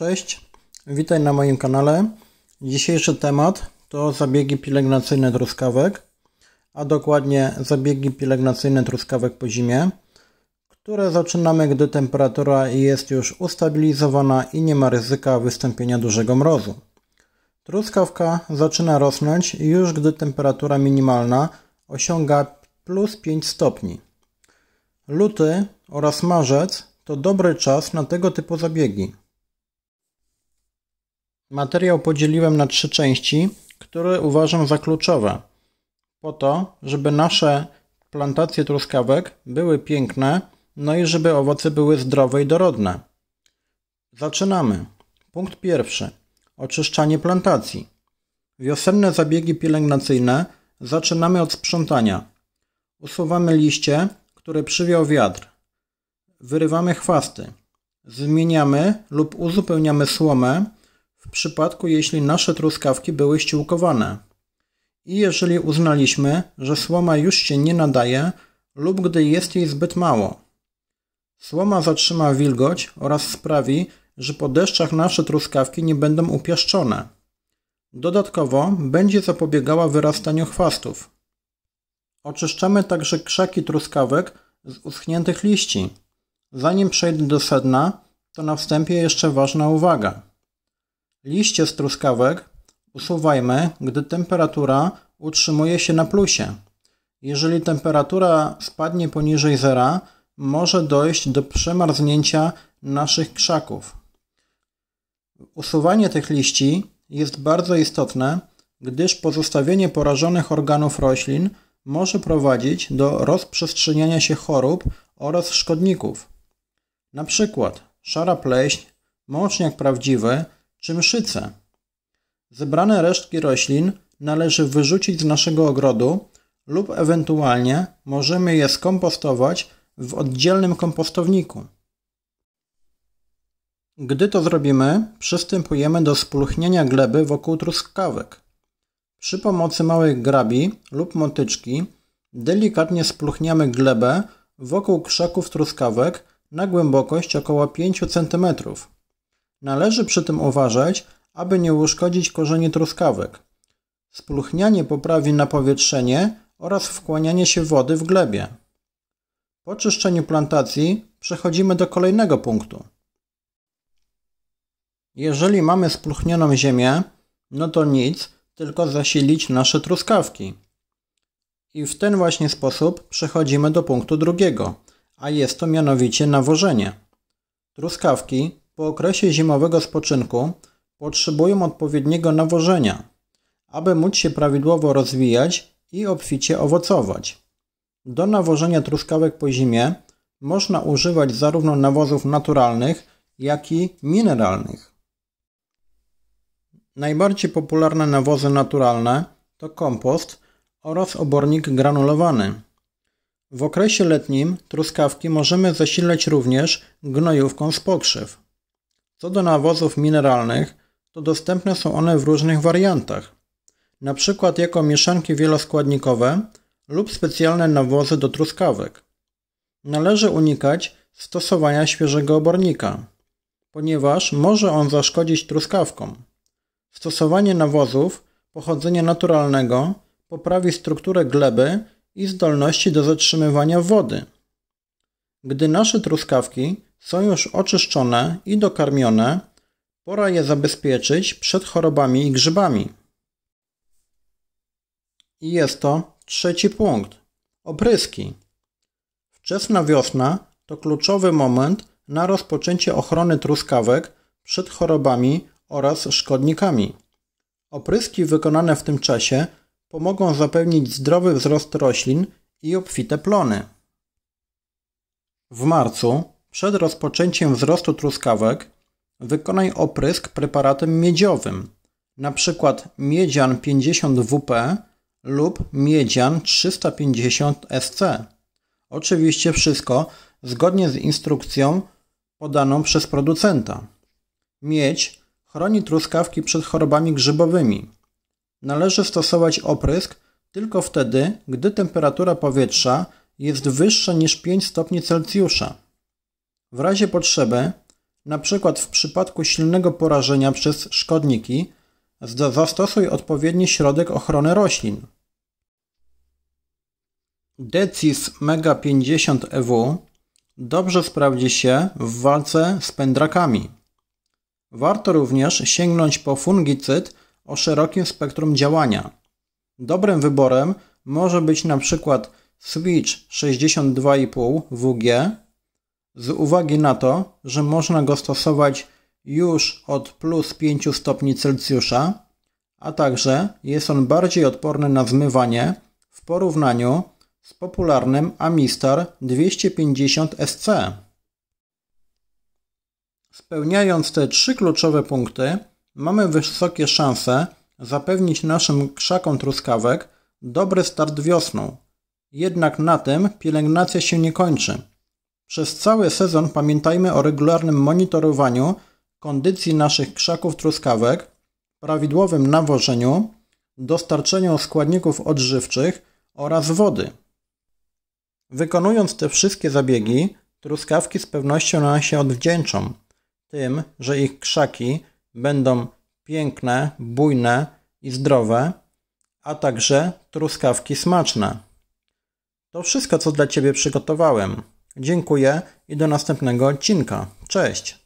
Cześć, witaj na moim kanale. Dzisiejszy temat to zabiegi pielęgnacyjne truskawek, a dokładnie zabiegi pielęgnacyjne truskawek po zimie, które zaczynamy, gdy temperatura jest już ustabilizowana i nie ma ryzyka wystąpienia dużego mrozu. Truskawka zaczyna rosnąć już gdy temperatura minimalna osiąga plus 5 stopni. Luty oraz marzec to dobry czas na tego typu zabiegi. Materiał podzieliłem na trzy części, które uważam za kluczowe, po to, żeby nasze plantacje truskawek były piękne, no i żeby owoce były zdrowe i dorodne. Zaczynamy. Punkt pierwszy. Oczyszczanie plantacji. Wiosenne zabiegi pielęgnacyjne zaczynamy od sprzątania. Usuwamy liście, które przywiał wiatr. Wyrywamy chwasty. Zmieniamy lub uzupełniamy słomę, w przypadku jeśli nasze truskawki były ściółkowane. I jeżeli uznaliśmy, że słoma już się nie nadaje lub gdy jest jej zbyt mało. Słoma zatrzyma wilgoć oraz sprawi, że po deszczach nasze truskawki nie będą upiaszczone. Dodatkowo będzie zapobiegała wyrastaniu chwastów. Oczyszczamy także krzaki truskawek z uschniętych liści. Zanim przejdę do sedna, to na wstępie jeszcze ważna uwaga. Liście z truskawek usuwajmy, gdy temperatura utrzymuje się na plusie. Jeżeli temperatura spadnie poniżej zera, może dojść do przemarznięcia naszych krzaków. Usuwanie tych liści jest bardzo istotne, gdyż pozostawienie porażonych organów roślin może prowadzić do rozprzestrzeniania się chorób oraz szkodników. Na przykład szara pleśń, mączniak prawdziwy, czy mszyce. Zebrane resztki roślin należy wyrzucić z naszego ogrodu lub ewentualnie możemy je skompostować w oddzielnym kompostowniku. Gdy to zrobimy, przystępujemy do spulchnienia gleby wokół truskawek. Przy pomocy małych grabi lub motyczki delikatnie spluchniamy glebę wokół krzaków truskawek na głębokość około 5 cm. Należy przy tym uważać, aby nie uszkodzić korzeni truskawek. Spluchnianie poprawi napowietrzenie oraz wchłanianie się wody w glebie. Po czyszczeniu plantacji przechodzimy do kolejnego punktu. Jeżeli mamy spluchnioną ziemię, no to nic, tylko zasilić nasze truskawki. I w ten właśnie sposób przechodzimy do punktu drugiego, a jest to mianowicie nawożenie. Truskawki po okresie zimowego spoczynku potrzebują odpowiedniego nawożenia, aby móc się prawidłowo rozwijać i obficie owocować. Do nawożenia truskawek po zimie można używać zarówno nawozów naturalnych, jak i mineralnych. Najbardziej popularne nawozy naturalne to kompost oraz obornik granulowany. W okresie letnim truskawki możemy zasilać również gnojówką z pokrzyw. Co do nawozów mineralnych, to dostępne są one w różnych wariantach, np. jako mieszanki wieloskładnikowe lub specjalne nawozy do truskawek. Należy unikać stosowania świeżego obornika, ponieważ może on zaszkodzić truskawkom. Stosowanie nawozów pochodzenia naturalnego poprawi strukturę gleby i zdolności do zatrzymywania wody. Gdy nasze truskawki są już oczyszczone i dokarmione, pora je zabezpieczyć przed chorobami i grzybami. I jest to trzeci punkt. Opryski. Wczesna wiosna to kluczowy moment na rozpoczęcie ochrony truskawek przed chorobami oraz szkodnikami. Opryski wykonane w tym czasie pomogą zapewnić zdrowy wzrost roślin i obfite plony. W marcu przed rozpoczęciem wzrostu truskawek wykonaj oprysk preparatem miedziowym, np. miedzian 50 WP lub miedzian 350 SC. Oczywiście wszystko zgodnie z instrukcją podaną przez producenta. Miedź chroni truskawki przed chorobami grzybowymi. Należy stosować oprysk tylko wtedy, gdy temperatura powietrza jest wyższa niż 5 stopni Celsjusza. W razie potrzeby, np. w przypadku silnego porażenia przez szkodniki, zastosuj odpowiedni środek ochrony roślin. Decis Mega 50 EW dobrze sprawdzi się w walce z pędrakami. Warto również sięgnąć po fungicyd o szerokim spektrum działania. Dobrym wyborem może być np. Switch 62,5 WG z uwagi na to, że można go stosować już od plus 5 stopni Celsjusza, a także jest on bardziej odporny na zmywanie w porównaniu z popularnym Amistar 250 SC. Spełniając te trzy kluczowe punkty, mamy wysokie szanse zapewnić naszym krzakom truskawek dobry start wiosną. Jednak na tym pielęgnacja się nie kończy. Przez cały sezon pamiętajmy o regularnym monitorowaniu kondycji naszych krzaków truskawek, prawidłowym nawożeniu, dostarczeniu składników odżywczych oraz wody. Wykonując te wszystkie zabiegi, truskawki z pewnością nam się odwdzięczą tym, że ich krzaki będą piękne, bujne i zdrowe, a także truskawki smaczne. To wszystko, co dla Ciebie przygotowałem. Dziękuję i do następnego odcinka. Cześć!